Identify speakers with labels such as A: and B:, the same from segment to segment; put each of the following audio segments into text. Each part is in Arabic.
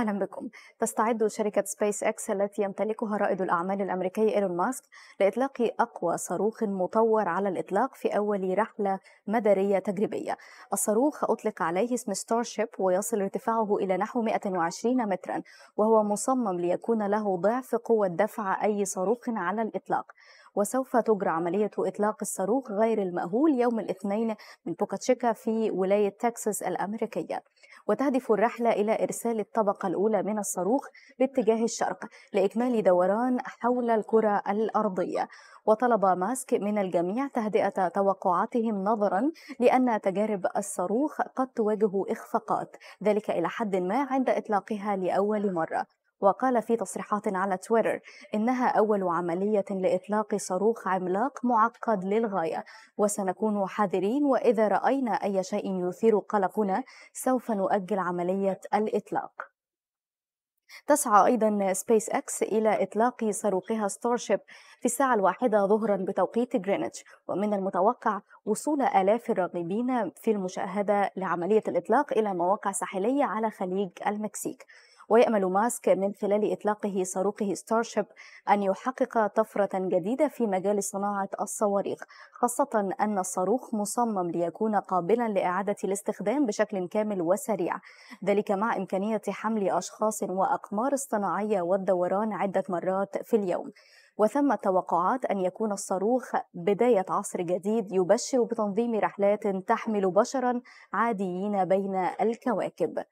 A: أهلا بكم تستعد شركة سبيس إكس التي يمتلكها رائد الأعمال الأمريكي إيلون ماسك لإطلاق أقوى صاروخ مطور على الإطلاق في أول رحلة مدارية تجريبية الصاروخ أطلق عليه اسم ستارشيب ويصل ارتفاعه إلى نحو 120 مترا وهو مصمم ليكون له ضعف قوة دفع أي صاروخ على الإطلاق وسوف تجرى عملية إطلاق الصاروخ غير المأهول يوم الاثنين من بوكاتشيكا في ولاية تكساس الأمريكية وتهدف الرحلة إلى إرسال الطبقة الأولى من الصاروخ باتجاه الشرق لإكمال دوران حول الكرة الأرضية وطلب ماسك من الجميع تهدئة توقعاتهم نظرا لأن تجارب الصاروخ قد تواجه إخفاقات ذلك إلى حد ما عند إطلاقها لأول مرة وقال في تصريحات على تويتر إنها أول عملية لإطلاق صاروخ عملاق معقد للغاية وسنكون حذرين وإذا رأينا أي شيء يثير قلقنا سوف نؤجل عملية الإطلاق تسعى أيضا سبيس أكس إلى إطلاق صاروخها ستارشيب في الساعة الواحدة ظهرا بتوقيت غرينتش ومن المتوقع وصول آلاف الراغبين في المشاهدة لعملية الإطلاق إلى مواقع ساحلية على خليج المكسيك ويأمل ماسك من خلال إطلاقه صاروخه ستارشيب أن يحقق طفرة جديدة في مجال صناعة الصواريخ خاصة أن الصاروخ مصمم ليكون قابلا لإعادة الاستخدام بشكل كامل وسريع ذلك مع إمكانية حمل أشخاص وأقمار اصطناعية والدوران عدة مرات في اليوم وثمة توقعات أن يكون الصاروخ بداية عصر جديد يبشر بتنظيم رحلات تحمل بشرا عاديين بين الكواكب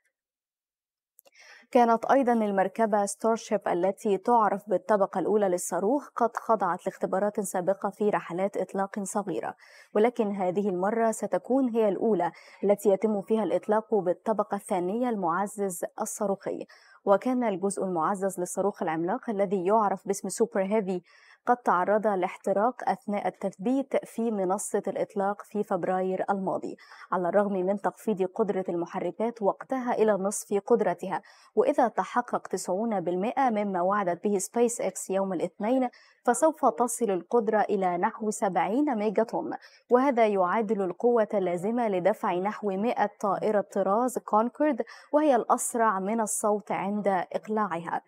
A: كانت أيضا المركبة ستورشيب التي تعرف بالطبقة الأولى للصاروخ قد خضعت لاختبارات سابقة في رحلات إطلاق صغيرة ولكن هذه المرة ستكون هي الأولى التي يتم فيها الإطلاق بالطبقة الثانية المعزز الصاروخي وكان الجزء المعزز للصاروخ العملاق الذي يعرف باسم سوبر هيفي قد تعرض لاحتراق أثناء التثبيت في منصة الإطلاق في فبراير الماضي على الرغم من تخفيض قدرة المحركات وقتها إلى نصف قدرتها وإذا تحقق 90% مما وعدت به سبيس إكس يوم الاثنين فسوف تصل القدرة إلى نحو 70 ميجا طن وهذا يعادل القوة اللازمة لدفع نحو 100 طائرة طراز كونكورد وهي الأسرع من الصوت عند عند إقلاعها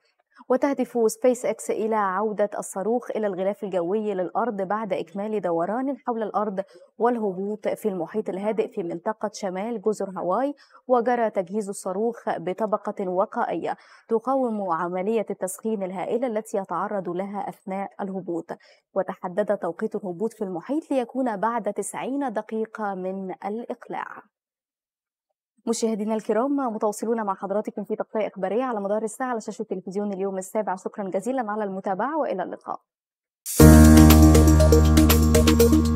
A: وتهدف سبيس اكس إلى عودة الصاروخ إلى الغلاف الجوي للأرض بعد إكمال دوران حول الأرض والهبوط في المحيط الهادئ في منطقة شمال جزر هاواي وجرى تجهيز الصاروخ بطبقة وقائية تقاوم عملية التسخين الهائلة التي يتعرض لها أثناء الهبوط وتحدد توقيت الهبوط في المحيط ليكون بعد 90 دقيقة من الإقلاع مشاهدينا الكرام متواصلون مع حضراتكم في تغطية إخبارية على مدار الساعة على شاشة تلفزيون اليوم السابع شكرا جزيلا على المتابعة وإلى اللقاء